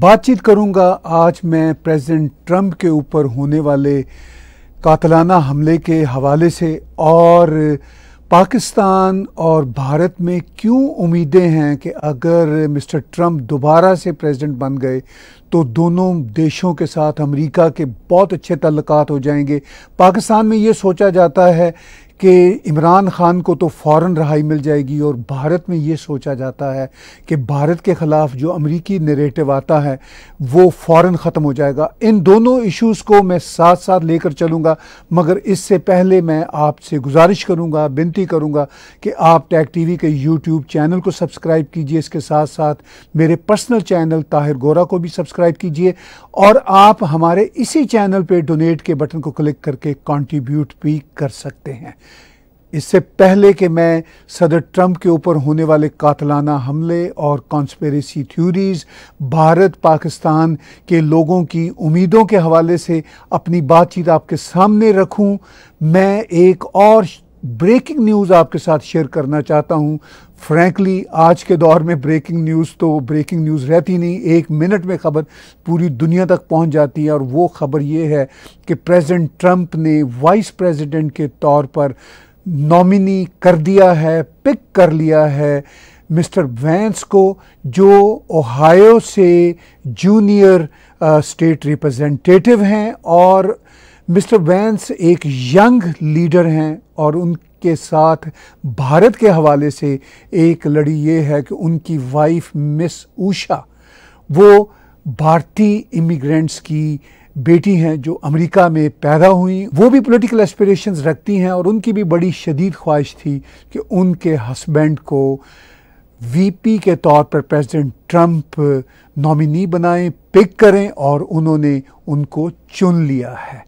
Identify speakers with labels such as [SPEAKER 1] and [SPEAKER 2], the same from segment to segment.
[SPEAKER 1] बातचीत करूंगा आज मैं प्रेसिडेंट ट्रंप के ऊपर होने वाले कातलाना हमले के हवाले से और पाकिस्तान और भारत में क्यों उम्मीदें हैं कि अगर मिस्टर ट्रंप दोबारा से प्रेसिडेंट बन गए तो दोनों देशों के साथ अमेरिका के बहुत अच्छे तल्लक हो जाएंगे पाकिस्तान में ये सोचा जाता है कि इमरान खान को तो फ़ौर रहाई मिल जाएगी और भारत में ये सोचा जाता है कि भारत के ख़िलाफ़ जो अमरीकी नरेटिव आता है वो फ़ौर ख़त्म हो जाएगा इन दोनों इश्यूज़ को मैं साथ साथ लेकर चलूँगा मगर इससे पहले मैं आपसे गुजारिश करूँगा विनती करूँगा कि आप टैग टीवी के यूट्यूब चैनल को सब्सक्राइब कीजिए इसके साथ साथ मेरे पर्सनल चैनल ताहिर गोरा को भी सब्सक्राइब कीजिए और आप हमारे इसी चैनल पर डोनेट के बटन को क्लिक करके कॉन्ट्रीब्यूट भी कर सकते हैं इससे पहले कि मैं सदर ट्रंप के ऊपर होने वाले कातलाना हमले और कॉन्स्पेरेसी थ्यूरीज भारत पाकिस्तान के लोगों की उम्मीदों के हवाले से अपनी बातचीत आपके सामने रखूं मैं एक और ब्रेकिंग न्यूज़ आपके साथ शेयर करना चाहता हूं फ्रैंकली आज के दौर में ब्रेकिंग न्यूज़ तो ब्रेकिंग न्यूज़ रहती नहीं एक मिनट में खबर पूरी दुनिया तक पहुंच जाती है और वो खबर ये है कि प्रेसिडेंट ट्रंप ने वाइस प्रेसिडेंट के तौर पर नॉमिनी कर दिया है पिक कर लिया है मिस्टर वैंस को जो ओहायो से जूनियर स्टेट रिप्रेजेंटेटिव हैं और मिस्टर वैंस एक यंग लीडर हैं और उनके साथ भारत के हवाले से एक लड़ी ये है कि उनकी वाइफ मिस ऊषा वो भारतीय इमिग्रेंट्स की बेटी हैं जो अमेरिका में पैदा हुई वो भी पॉलिटिकल एस्पिरेशंस रखती हैं और उनकी भी बड़ी शदीद ख्वाहिश थी कि उनके हस्बैंड को वीपी के तौर पर प्रेसिडेंट ट्रंप नॉमिनी बनाएं पिक करें और उन्होंने उनको चुन लिया है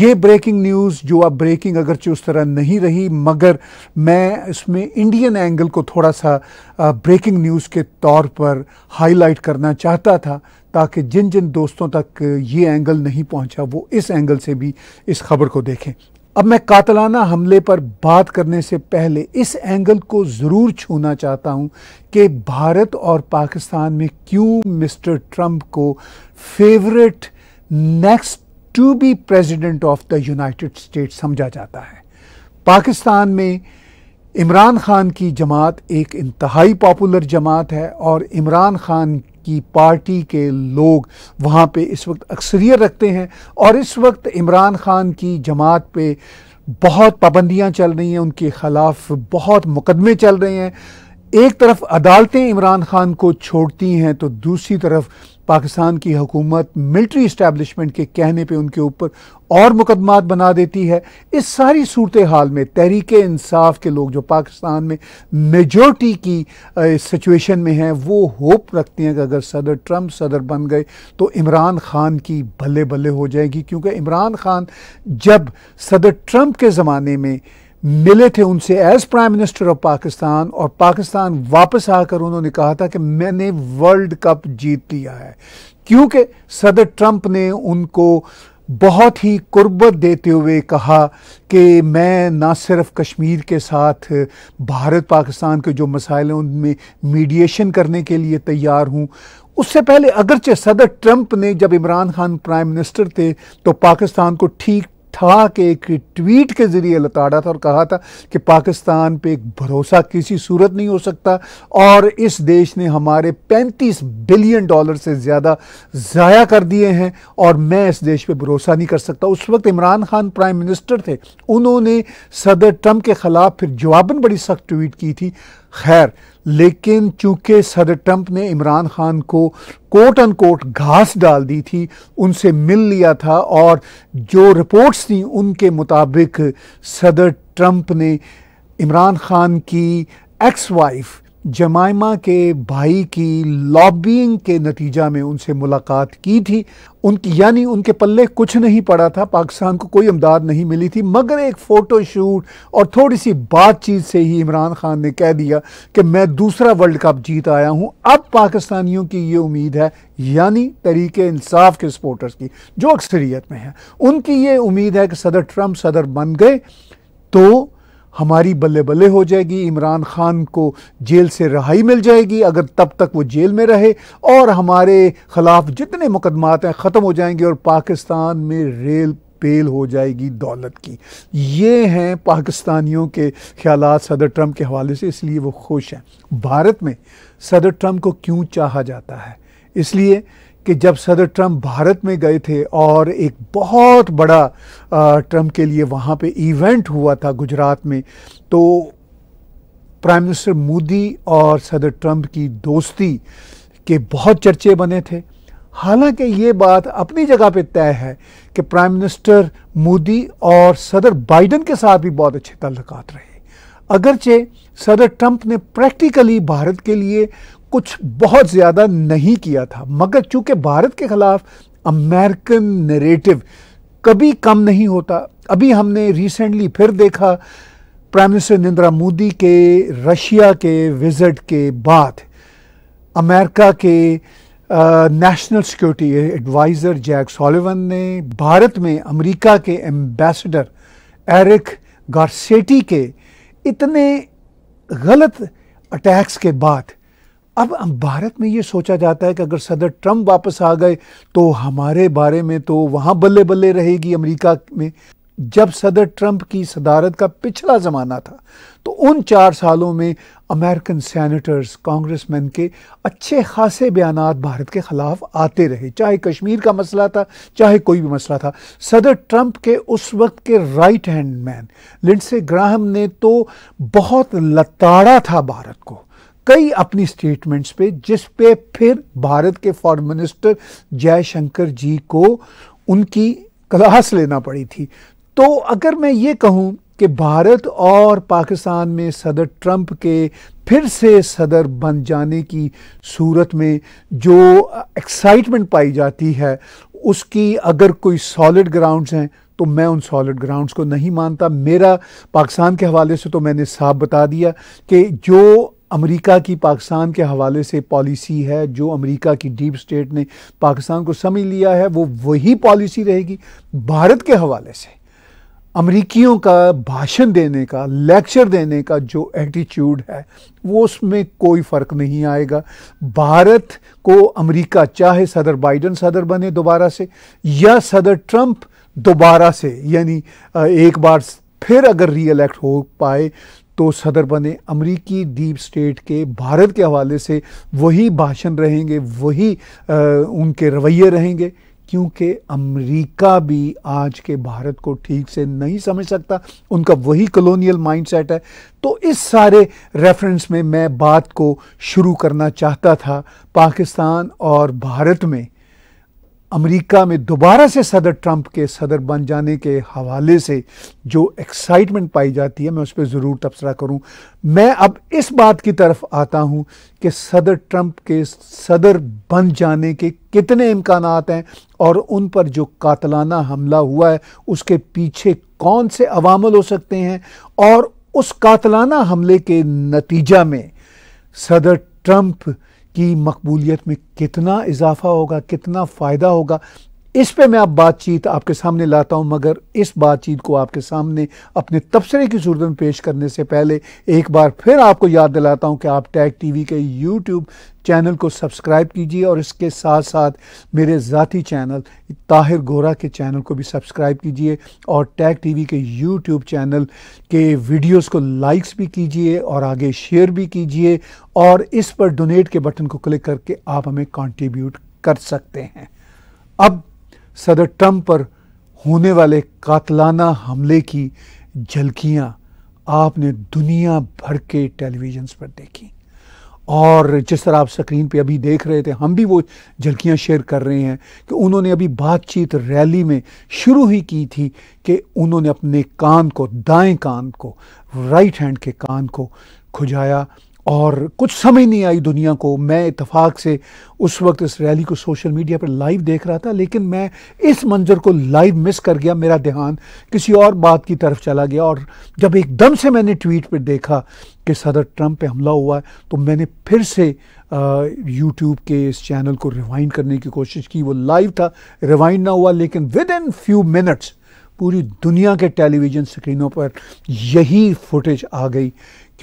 [SPEAKER 1] ये ब्रेकिंग न्यूज़ जो अब ब्रेकिंग अगरचे उस तरह नहीं रही मगर मैं इसमें इंडियन एंगल को थोड़ा सा ब्रेकिंग न्यूज़ के तौर पर हाईलाइट करना चाहता था ताकि जिन जिन दोस्तों तक ये एंगल नहीं पहुंचा वो इस एंगल से भी इस खबर को देखें अब मैं कातलाना हमले पर बात करने से पहले इस एंगल को ज़रूर छूना चाहता हूं कि भारत और पाकिस्तान में क्यों मिस्टर ट्रंप को favourite next to be president of the United State समझा जाता है पाकिस्तान में इमरान खान की जमात एक इंतहाई पॉपुलर जमात है और इमरान खान की पार्टी के लोग वहाँ पे इस वक्त अक्सरियत रखते हैं और इस वक्त इमरान ख़ान की जमात पे बहुत पाबंदियाँ चल रही हैं उनके ख़िलाफ़ बहुत मुकदमे चल रहे हैं एक तरफ अदालतें इमरान ख़ान को छोड़ती हैं तो दूसरी तरफ पाकिस्तान की हुकूमत मिलिट्री इस्टेबलिशमेंट के कहने पे उनके ऊपर और मुकदमात बना देती है इस सारी सूरत हाल में तहरीक इंसाफ के लोग जो पाकिस्तान में मेजोरिटी की सिचुएशन में हैं वो होप रखते हैं कि अगर सदर ट्रंप सदर बन गए तो इमरान खान की भले भले हो जाएगी क्योंकि इमरान खान जब सदर ट्रंप के ज़माने में मिले थे उनसे as prime minister of Pakistan और पाकिस्तान वापस आकर उन्होंने कहा था कि मैंने वर्ल्ड कप जीत लिया है क्योंकि सदर ट्रंप ने उनको बहुत ही कुर्बत देते हुए कहा कि मैं ना सिर्फ कश्मीर के साथ भारत पाकिस्तान के जो मसाइल हैं उनमें मीडिएशन करने के लिए तैयार हूँ उससे पहले अगरचे सदर ट्रंप ने जब इमरान खान प्राइम मिनिस्टर थे तो पाकिस्तान को ठीक था कि एक ट्वीट के ज़रिए लताड़ा था और कहा था कि पाकिस्तान पे एक भरोसा किसी सूरत नहीं हो सकता और इस देश ने हमारे 35 बिलियन डॉलर से ज़्यादा ज़ाया कर दिए हैं और मैं इस देश पे भरोसा नहीं कर सकता उस वक्त इमरान खान प्राइम मिनिस्टर थे उन्होंने सदर ट्रंप के ख़िलाफ़ फिर जवाबन बड़ी सख्त ट्वीट की थी खैर लेकिन चूंकि सदर ट्रंप ने इमरान खान को कोट अन कोट घास डाल दी थी उनसे मिल लिया था और जो रिपोर्ट्स थी उनके मुताबिक सदर ट्रंप ने इमरान खान की एक्स वाइफ जमाइमा के भाई की लॉबिंग के नतीजा में उनसे मुलाकात की थी उनकी यानी उनके पल्ले कुछ नहीं पड़ा था पाकिस्तान को कोई इमदाद नहीं मिली थी मगर एक फ़ोटो शूट और थोड़ी सी बातचीत से ही इमरान खान ने कह दिया कि मैं दूसरा वर्ल्ड कप जीत आया हूं अब पाकिस्तानियों की ये उम्मीद है यानी तरीके इंसाफ के सपोर्टर्स की जो अक्सरियत में है उनकी ये उम्मीद है कि सदर ट्रम्प सदर बन गए तो हमारी बल्ले बल्ले हो जाएगी इमरान खान को जेल से रहाई मिल जाएगी अगर तब तक वो जेल में रहे और हमारे ख़िलाफ़ जितने मुकदमात हैं ख़त्म हो जाएंगे और पाकिस्तान में रेल पेल हो जाएगी दौलत की ये हैं पाकिस्तानियों के ख्याल सदर ट्रम्प के हवाले से इसलिए वो खुश हैं भारत में सदर ट्रम्प को क्यों चाहा जाता है इसलिए कि जब सदर ट्रम्प भारत में गए थे और एक बहुत बड़ा ट्रम्प के लिए वहाँ पे इवेंट हुआ था गुजरात में तो प्राइम मिनिस्टर मोदी और सदर ट्रम्प की दोस्ती के बहुत चर्चे बने थे हालांकि ये बात अपनी जगह पे तय है कि प्राइम मिनिस्टर मोदी और सदर बाइडन के साथ भी बहुत अच्छे तल्लक रहे अगरचे सदर ट्रंप ने प्रैक्टिकली भारत के लिए कुछ बहुत ज़्यादा नहीं किया था मगर चूंकि भारत के ख़िलाफ़ अमेरिकन नरेटिव कभी कम नहीं होता अभी हमने रिसेंटली फिर देखा प्राइम मिनिस्टर नरेंद्र मोदी के रशिया के विज़िट के बाद अमेरिका के national security adviser Jake Sullivan ने भारत में अमेरिका के एम्बेसडर एरिक गारसेटी के इतने गलत अटैक्स के बाद अब भारत में ये सोचा जाता है कि अगर सदर ट्रम्प वापस आ गए तो हमारे बारे में तो वहाँ बल्ले बल्ले रहेगी अमेरिका में जब सदर ट्रंप की सदारत का पिछला ज़माना था तो उन चार सालों में अमेरिकन सैनिटर्स कांग्रेसमैन के अच्छे खासे बयान भारत के ख़िलाफ़ आते रहे चाहे कश्मीर का मसला था चाहे कोई भी मसला था सदर ट्रंप के उस वक्त के right hand man Lindsey Graham ने तो बहुत लताड़ा था भारत को कई अपनी स्टेटमेंट्स पे जिस पे फिर भारत के फॉरेन मिनिस्टर जयशंकर जी को उनकी क्लास लेना पड़ी थी तो अगर मैं ये कहूँ कि भारत और पाकिस्तान में सदर ट्रंप के फिर से सदर बन जाने की सूरत में जो एक्साइटमेंट पाई जाती है उसकी अगर कोई सॉलिड ग्राउंड्स हैं तो मैं उन सॉलिड ग्राउंड्स को नहीं मानता मेरा पाकिस्तान के हवाले से तो मैंने साफ बता दिया कि जो अमेरिका की पाकिस्तान के हवाले से पॉलिसी है जो अमेरिका की डीप स्टेट ने पाकिस्तान को समझ लिया है वो वही पॉलिसी रहेगी भारत के हवाले से अमरीकियों का भाषण देने का लेक्चर देने का जो एटीट्यूड है वो उसमें कोई फ़र्क नहीं आएगा भारत को अमेरिका चाहे सदर बाइडन सदर बने दोबारा से या सदर ट्रंप दोबारा से यानी एक बार फिर अगर री हो पाए तो सदर बने अमरीकी डीप स्टेट के भारत के हवाले से वही भाषण रहेंगे वही आ, उनके रवैये रहेंगे क्योंकि अमेरिका भी आज के भारत को ठीक से नहीं समझ सकता उनका वही कॉलोनियल माइंडसेट है तो इस सारे रेफरेंस में मैं बात को शुरू करना चाहता था पाकिस्तान और भारत में अमेरिका में दोबारा से सदर ट्रंप के सदर बन जाने के हवाले से जो एक्साइटमेंट पाई जाती है मैं उस पर ज़रूर तबसरा करूं मैं अब इस बात की तरफ आता हूं कि सदर ट्रंप के सदर बन जाने के कितने इम्कान हैं और उन पर जो कातलाना हमला हुआ है उसके पीछे कौन से अवामल हो सकते हैं और उस कातलाना हमले के नतीजा में सदर ट्रंप की मकबूलियत में कितना इजाफा होगा कितना फ़ायदा होगा इस पे मैं आप बातचीत आपके सामने लाता हूं मगर इस बातचीत को आपके सामने अपने तबसरे की सूरत में पेश करने से पहले एक बार फिर आपको याद दिलाता हूं कि आप टैग टीवी के यूट्यूब चैनल को सब्सक्राइब कीजिए और इसके साथ साथ मेरे ज़ाती चैनल ताहिर गोरा के चैनल को भी सब्सक्राइब कीजिए और टैग टीवी के यूट्यूब चैनल के वीडियोस को लाइक्स भी कीजिए और आगे शेयर भी कीजिए और इस पर डोनेट के बटन को क्लिक करके आप हमें कंट्रीब्यूट कर सकते हैं अब सदर ट्रंप पर होने वाले कातलाना हमले की झलकियां आपने दुनिया भर के टेलीविजन पर देखी और जिस तरह आप स्क्रीन पे अभी देख रहे थे हम भी वो झलकियां शेयर कर रहे हैं कि उन्होंने अभी बातचीत रैली में शुरू ही की थी कि उन्होंने अपने कान को दाएं कान को राइट हैंड के कान को खुजाया और कुछ समझ नहीं आई दुनिया को मैं इतफाक़ से उस वक्त इस रैली को सोशल मीडिया पर लाइव देख रहा था लेकिन मैं इस मंज़र को लाइव मिस कर गया मेरा ध्यान किसी और बात की तरफ चला गया और जब एकदम से मैंने ट्वीट पर देखा कि सदर ट्रंप पे हमला हुआ है तो मैंने फिर से यूट्यूब के इस चैनल को रिवाइंड करने की कोशिश की वो लाइव था रिवाइंड ना हुआ लेकिन विद इन फ्यू मिनट्स पूरी दुनिया के टेलीविज़न स्क्रीनों पर यही फुटेज आ गई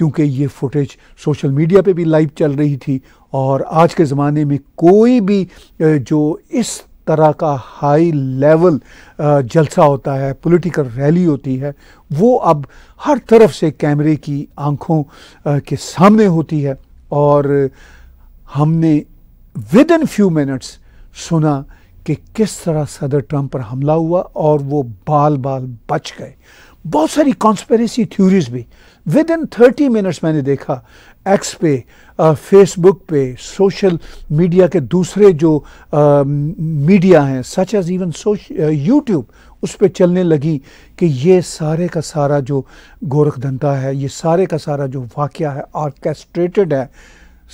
[SPEAKER 1] क्योंकि ये फुटेज सोशल मीडिया पे भी लाइव चल रही थी और आज के ज़माने में कोई भी जो इस तरह का हाई लेवल जलसा होता है पॉलिटिकल रैली होती है वो अब हर तरफ से कैमरे की आंखों के सामने होती है और हमने विद इन फ्यू मिनट्स सुना कि किस तरह सदर ट्रंप पर हमला हुआ और वो बाल बाल बच गए बहुत सारी कॉन्स्पेरेसी थ्योरीज भी विद इन थर्टी मिनट्स मैंने देखा एक्स पे फेसबुक पे सोशल मीडिया के दूसरे जो मीडिया हैं सच एज इवन यूट्यूब उस पर चलने लगी कि ये सारे का सारा जो गोरखधंधा है ये सारे का सारा जो वाक़ है आर्केस्ट्रेटेड है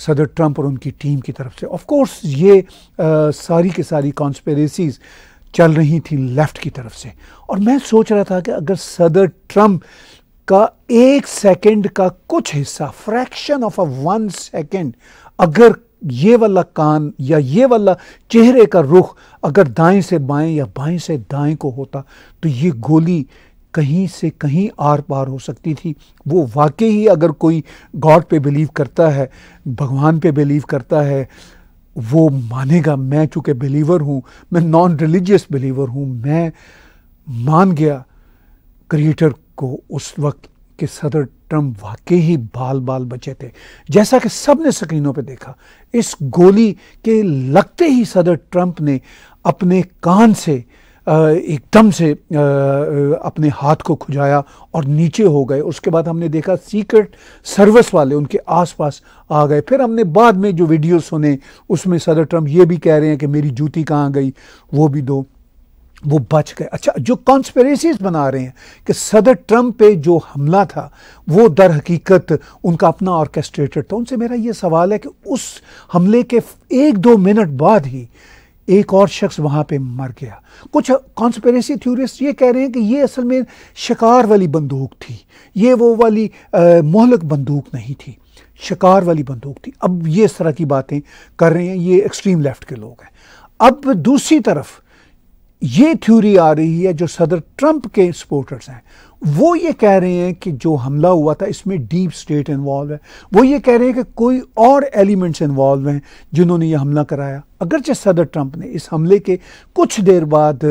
[SPEAKER 1] सदर ट्रंप और उनकी टीम की तरफ से ऑफ कोर्स ये आ, सारी की सारी कॉन्स्पेरेसीज़ चल रही थी लेफ़्ट की तरफ से और मैं सोच रहा था कि अगर सदर ट्रंप का एक सेकंड का कुछ हिस्सा fraction of a one second अगर ये वाला कान या ये वाला चेहरे का रुख अगर दाएं से बाएं या बाएं से दाएं को होता तो ये गोली कहीं से कहीं आर पार हो सकती थी वो वाकई ही अगर कोई गॉड पे बिलीव करता है भगवान पे बिलीव करता है वो मानेगा मैं चूँकि बिलीवर हूँ मैं नॉन रिलीजियस बिलीवर हूँ मैं मान गया क्रिएटर को उस वक्त के सदर ट्रम्प वाकई ही बाल बाल बचे थे जैसा कि सब ने स्क्रीनों पर देखा इस गोली के लगते ही सदर ट्रंप ने अपने कान से एकदम से अपने हाथ को खुजाया और नीचे हो गए उसके बाद हमने देखा सीक्रेट सर्विस वाले उनके आसपास आ गए फिर हमने बाद में जो वीडियो सुने उसमें सदर ट्रंप ये भी कह रहे हैं कि मेरी जूती कहाँ गई वो भी दो वो बच गए अच्छा जो कॉन्स्पेरेसीज बना रहे हैं कि सदर ट्रम्प पे जो हमला था वो दर हकीकत उनका अपना ऑर्केस्ट्रेटेड था उनसे मेरा ये सवाल है कि उस हमले के एक दो मिनट बाद ही एक और शख्स वहाँ पे मर गया कुछ कॉन्स्पेरेसी थ्योरिस्ट ये कह रहे हैं कि ये असल में शिकार वाली बंदूक थी ये वो वाली मोहलक बंदूक नहीं थी शिकार वाली बंदूक थी अब ये इस तरह की बातें कर रहे हैं ये एक्सट्रीम लेफ्ट के लोग हैं अब दूसरी तरफ ये थ्योरी आ रही है जो सदर ट्रंप के सपोर्टर्स हैं वो ये कह रहे हैं कि जो हमला हुआ था इसमें डीप स्टेट इन्वॉल्व है वो ये कह रहे हैं कि कोई और एलिमेंट्स इन्वॉल्व हैं जिन्होंने ये हमला कराया अगरचे सदर ट्रंप ने इस हमले के कुछ देर बाद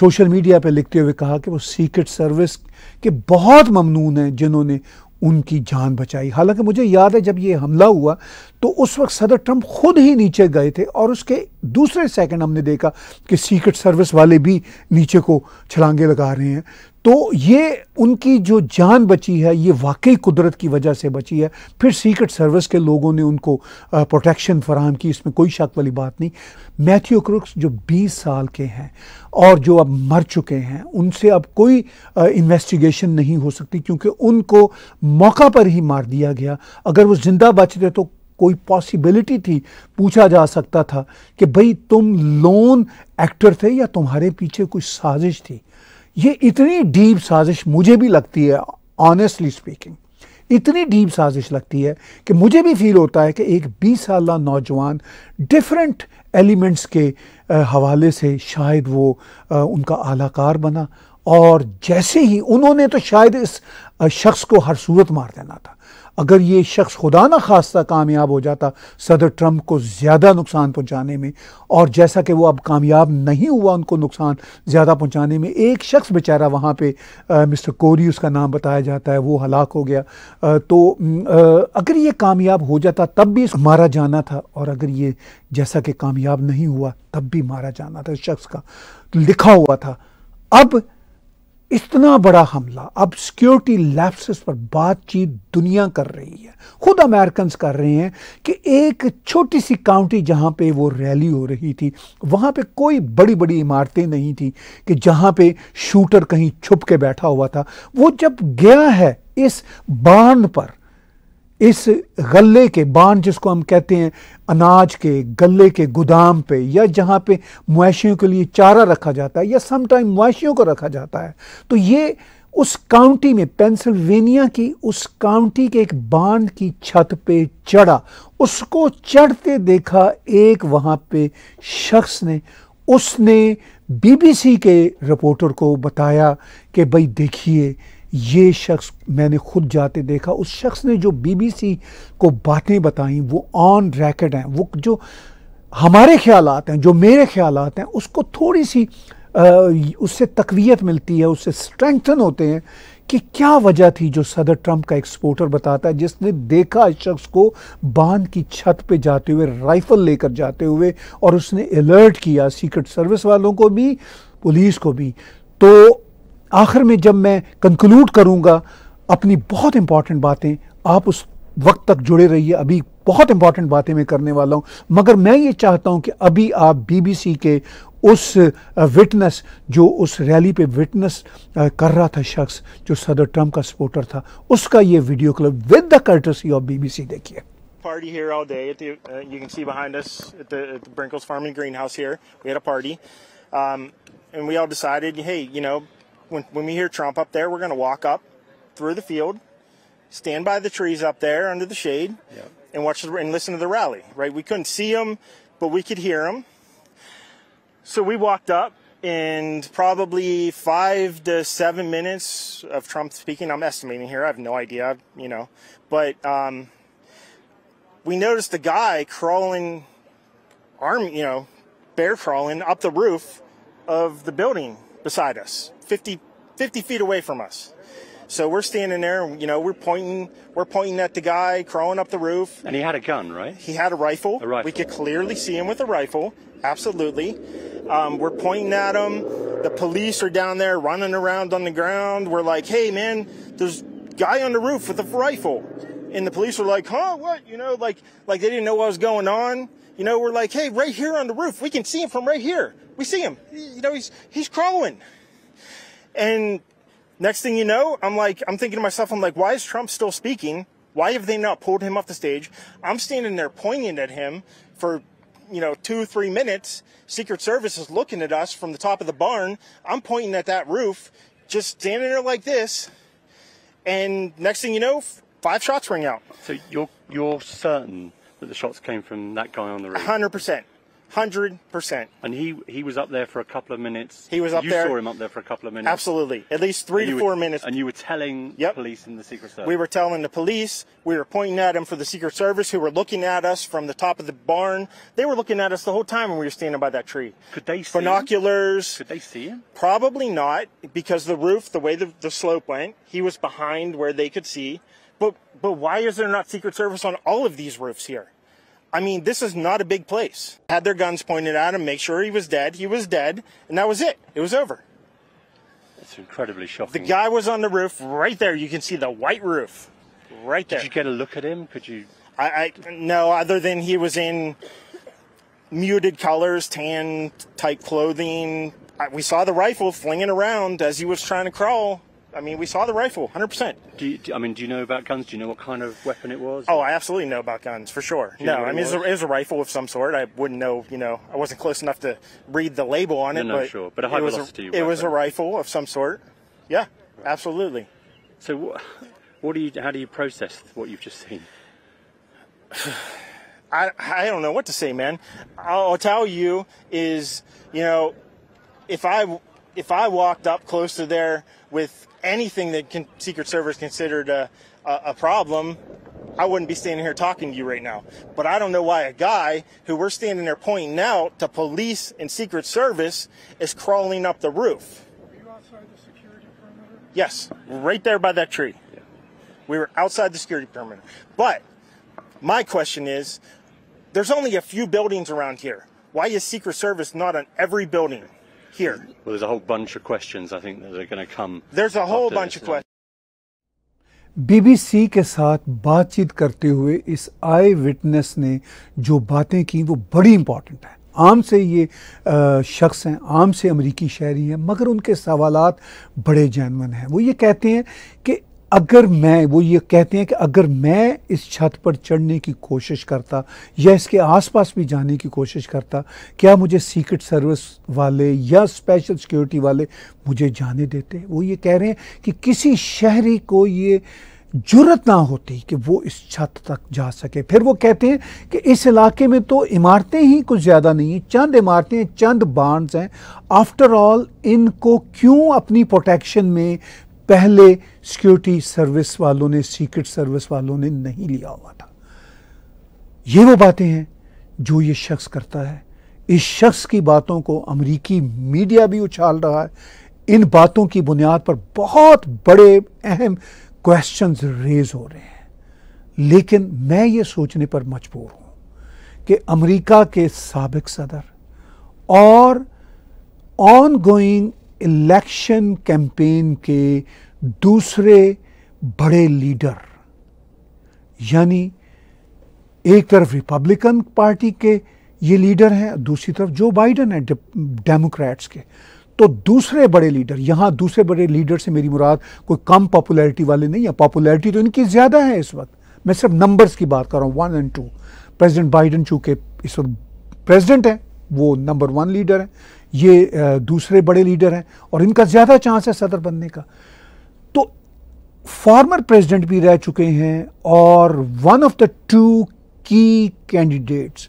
[SPEAKER 1] सोशल मीडिया पर लिखते हुए कहा कि वो सीक्रेट सर्विस के बहुत ममनून हैं जिन्होंने उनकी जान बचाई हालांकि मुझे याद है जब ये हमला हुआ तो उस वक्त सदर ट्रंप खुद ही नीचे गए थे और उसके दूसरे सेकंड हमने देखा कि सीक्रेट सर्विस वाले भी नीचे को छलांगे लगा रहे हैं तो ये उनकी जो जान बची है ये वाकई कुदरत की वजह से बची है फिर सीक्रेट सर्विस के लोगों ने उनको प्रोटेक्शन फराहम की इसमें कोई शक वाली बात नहीं मैथ्यू क्रुक्स जो 20 साल के हैं और जो अब मर चुके हैं उनसे अब कोई इन्वेस्टिगेशन नहीं हो सकती क्योंकि उनको मौका पर ही मार दिया गया अगर वो ज़िंदा बचते तो कोई पॉसिबिलिटी थी पूछा जा सकता था कि भाई तुम लोन एक्टर थे या तुम्हारे पीछे कुछ साजिश थी ये इतनी डीप साजिश मुझे भी लगती है ऑनेस्टली स्पीकिंग इतनी डीप साजिश लगती है कि मुझे भी फील होता है कि एक बीस साल नौजवान डिफरेंट एलिमेंट्स के हवाले से शायद वो उनका आलाकार बना और जैसे ही उन्होंने तो शायद इस शख्स को हर सूरत मार देना था अगर ये शख्स खुदा ना खास्ता कामयाब हो जाता सदर ट्रंप को ज़्यादा नुकसान पहुंचाने में और जैसा कि वो अब कामयाब नहीं हुआ उनको नुकसान ज़्यादा पहुंचाने में एक शख्स बेचारा वहाँ पे आ, मिस्टर कोरी उसका नाम बताया जाता है वो हलाक हो गया आ, तो आ, अगर ये कामयाब हो जाता तब भी मारा जाना था और अगर ये जैसा कि कामयाब नहीं हुआ तब भी मारा जाना था इस शख्स का लिखा हुआ था अब इतना बड़ा हमला अब सिक्योरिटी लैप्सिस पर बातचीत दुनिया कर रही है खुद अमेरिकन कर रहे हैं कि एक छोटी सी काउंटी जहां पे वो रैली हो रही थी वहां पे कोई बड़ी बड़ी इमारतें नहीं थी कि जहां पे शूटर कहीं छुप के बैठा हुआ था वो जब गया है इस बांध पर इस गले के बांध जिसको हम कहते हैं अनाज के गले के गोदाम पे या जहाँ पे मुआशियों के लिए चारा रखा जाता है या समटाइम मुआशियों को रखा जाता है तो ये उस काउंटी में पेंसिल्वेनिया की उस काउंटी के एक बांध की छत पे चढ़ा उसको चढ़ते देखा एक वहाँ पे शख्स ने उसने बीबीसी के रिपोर्टर को बताया कि भाई देखिए ये शख्स मैंने खुद जाते देखा उस शख्स ने जो बीबीसी को बातें बताई वो ऑन रैकेट हैं वो जो हमारे ख्याल हैं जो मेरे ख्याल हैं उसको थोड़ी सी आ, उससे तकवीत मिलती है उससे स्ट्रेंथन होते हैं कि क्या वजह थी जो सदर ट्रंप का एक्सपोर्टर बताता है जिसने देखा इस शख्स को बांध की छत पे जाते हुए राइफल लेकर जाते हुए और उसने अलर्ट किया सीक्रेट सर्विस वालों को भी पुलिस को भी तो आखिर में जब मैं कंक्लूड करूंगा अपनी बहुत इंपॉर्टेंट बातें आप उस वक्त तक जुड़े रहिए अभी बहुत इंपॉर्टेंट बातें मैं करने वाला हूं मगर मैं ये चाहता हूं कि अभी आप बीबीसी के उस विटनेस जो उस रैली पे विटनेस कर रहा था शख्स जो सदर ट्रंप का सपोर्टर था उसका ये video clip with the courtesy of BBC देखिए
[SPEAKER 2] party here all day. At The, uh, you can see behind us at the, at the Brinkles Farming Greenhouse here. We had a party, um, and we all decided, hey, you know, when, when we hear Trump up there, we're going to walk up through the field, stand by the trees up there under the shade, yeah. and watch the, and listen to the rally. Right? We couldn't see him, but we could hear him. So we walked up, and probably five to seven minutes of Trump speaking. I'm estimating here. I have no idea. You know, but um, we noticed the guy crawling, arm, you know, bear crawling up the roof of the building beside us, 50, 50 feet away from us. So we're standing there, you know, we're pointing, we're pointing at the guy crawling up the roof. And he had a gun, right? He had a rifle. A rifle. We could clearly see him with a rifle. Absolutely. Um, we're pointing at him. The police are down there running around on the ground. We're like, hey, man, there's guy on the roof with a rifle. And the police were like, huh, what? You know, like, like they didn't know what was going on. You know, we're like, hey, right here on the roof, we can see him from right here. We see him. You know, he's he's crawling, And next thing you know, I'm like, I'm thinking to myself, I'm like, why is Trump still speaking? Why have they not pulled him off the stage? I'm standing there pointing at him for, you know, two, three minutes. Secret Service is looking at us from the top of the barn. I'm pointing at that roof, just standing there like this. And next thing you know, five shots ring out. So you're you're certain that the shots came from that guy on the roof? 100 percent. Hundred percent. And he he was up there for a couple of minutes. He was up you there. You saw him up there for a couple of minutes. Absolutely, at least three and to four were, minutes. And you were telling yep. police in the Secret Service. We were telling the police. We were pointing at him for the Secret Service, who were looking at us from the top of the barn. They were looking at us the whole time when we were standing by that tree. Could they see binoculars? Him? Could they see him? Probably not, because the roof, the way the, the slope went, he was behind where they could see. But but why is there not Secret Service on all of these roofs here? I mean, this is not a big place. Had their guns pointed at him, make sure he was dead. He was dead, and that was it. It was over. It's incredibly shocking. The guy was on the roof right there. You can see the white roof right there. Did you get a look at him? Could you? I, I no, other than he was in muted colors, tan type clothing. I, we saw the rifle flinging around as he was trying to crawl. I mean, we saw the rifle, 100%. Do do, I mean, do you know about guns? Do you know what kind of weapon it was? Oh, I absolutely know about guns, for sure. No, I mean, it was? It, was a, it was, a, rifle of some sort. I wouldn't know, you know, I wasn't close enough to read the label on it. No, no, but sure. But a high it velocity was a, weapon. It was a rifle of some sort. Yeah, absolutely. So what, what do you, how do you process what you've just seen? I, I don't know what to say, man. I'll tell you is, you know, if I if I walked up close to there with anything that can, Secret Service considered a, a, a problem, I wouldn't be standing here talking to you right now. But I don't know why a guy who we're standing there pointing out to police and Secret Service is crawling up the roof. Were you outside the security perimeter? Yes, right there by that tree. Yeah. We were outside the security perimeter. But my question is, there's only a few buildings around here. Why is Secret Service not on every building? here. Well, there's a whole bunch of questions I think that are going to come. There's a whole bunch of questions.
[SPEAKER 1] BBC के साथ बातचीत करते हुए इस आई witness ने जो बातें की वो बड़ी इम्पॉर्टेंट हैं आम से ये शख्स हैं आम से अमेरिकी शहरी हैं मगर उनके सवाल बड़े जैनवन हैं वो ये कहते हैं कि अगर मैं वो ये कहते हैं कि अगर मैं इस छत पर चढ़ने की कोशिश करता या इसके आसपास भी जाने की कोशिश करता क्या मुझे सीक्रेट सर्विस वाले या स्पेशल सिक्योरिटी वाले मुझे जाने देते वो ये कह रहे हैं कि किसी शहरी को ये जरूरत ना होती कि वो इस छत तक जा सके फिर वो कहते हैं कि इस इलाके में तो इमारतें ही कुछ ज़्यादा नहीं हैं चंद इमारतें चंद बांड्स हैं आफ्टर ऑल इनको क्यों अपनी प्रोटेक्शन में पहले सिक्योरिटी सर्विस वालों ने सीक्रेट सर्विस वालों ने नहीं लिया हुआ था ये वो बातें हैं जो ये शख्स करता है इस शख्स की बातों को अमरीकी मीडिया भी उछाल रहा है इन बातों की बुनियाद पर बहुत बड़े अहम क्वेश्चन रेज हो रहे हैं लेकिन मैं ये सोचने पर मजबूर हूं कि अमेरिका के सबक सदर और ऑन गोइंग इलेक्शन कैंपेन के दूसरे बड़े लीडर यानी एक तरफ रिपब्लिकन पार्टी के ये लीडर हैं दूसरी तरफ जो बाइडन है डेमोक्रेट्स के तो दूसरे बड़े लीडर यहां दूसरे बड़े लीडर से मेरी मुराद कोई कम पॉपुलैरिटी वाले नहीं है पॉपुलैरिटी तो इनकी ज़्यादा है इस वक्त मैं सिर्फ नंबर्स की बात कर रहा हूँ one and two president Biden चूंकि इस वक्त प्रेसिडेंट हैं वो नंबर वन लीडर हैं ये दूसरे बड़े लीडर हैं और इनका ज़्यादा चांस है सदर बनने का तो फॉर्मर प्रेसिडेंट भी रह चुके हैं और वन ऑफ द टू की कैंडिडेट्स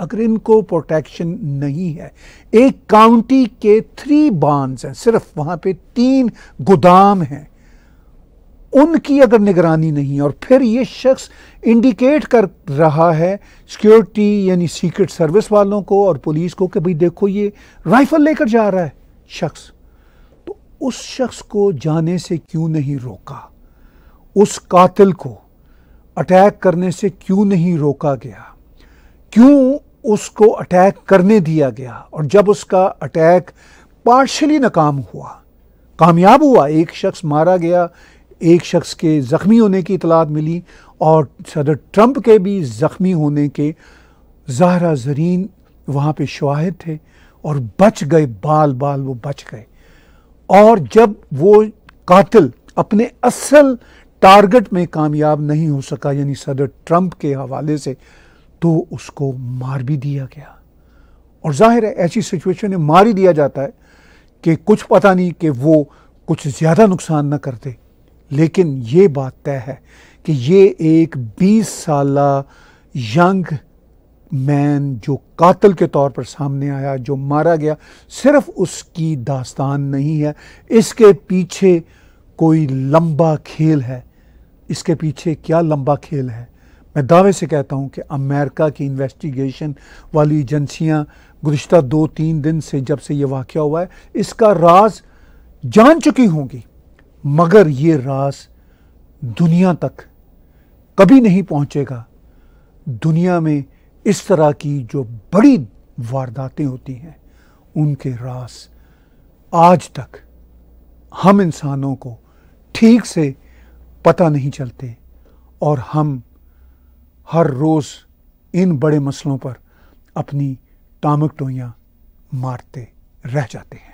[SPEAKER 1] अगर इनको प्रोटेक्शन नहीं है एक काउंटी के थ्री बांस हैं सिर्फ वहाँ पे तीन गोदाम हैं उनकी अगर निगरानी नहीं और फिर ये शख्स इंडिकेट कर रहा है सिक्योरिटी यानी सीक्रेट सर्विस वालों को और पुलिस को कि भाई देखो ये राइफल लेकर जा रहा है शख्स तो उस शख्स को जाने से क्यों नहीं रोका उस कातिल को अटैक करने से क्यों नहीं रोका गया क्यों उसको अटैक करने दिया गया और जब उसका अटैक पार्शली नाकाम हुआ कामयाब हुआ एक शख्स मारा गया एक शख्स के ज़ख्मी होने की इतलात मिली और सदर ट्रंप के भी ज़ख्मी होने के जहरा जरीन वहाँ पे शवाहद थे और बच गए बाल बाल वो बच गए और जब वो कातिल अपने असल टारगेट में कामयाब नहीं हो सका यानी सदर ट्रंप के हवाले से तो उसको मार भी दिया गया और जाहिर है ऐसी सिचुएशन में मार ही दिया जाता है कि कुछ पता नहीं कि वो कुछ ज़्यादा नुकसान ना करते लेकिन ये बात तय है कि ये एक 20 साल यंग मैन जो कातल के तौर पर सामने आया जो मारा गया सिर्फ उसकी दास्तान नहीं है इसके पीछे कोई लंबा खेल है इसके पीछे क्या लंबा खेल है मैं दावे से कहता हूं कि अमेरिका की इन्वेस्टिगेशन वाली एजेंसियां गुज्तर दो तीन दिन से जब से ये वाक़ हुआ है इसका राज जान चुकी होंगी मगर ये रास दुनिया तक कभी नहीं पहुंचेगा दुनिया में इस तरह की जो बड़ी वारदातें होती हैं उनके रास आज तक हम इंसानों को ठीक से पता नहीं चलते और हम हर रोज़ इन बड़े मसलों पर अपनी टामक टोइयाँ मारते रह जाते हैं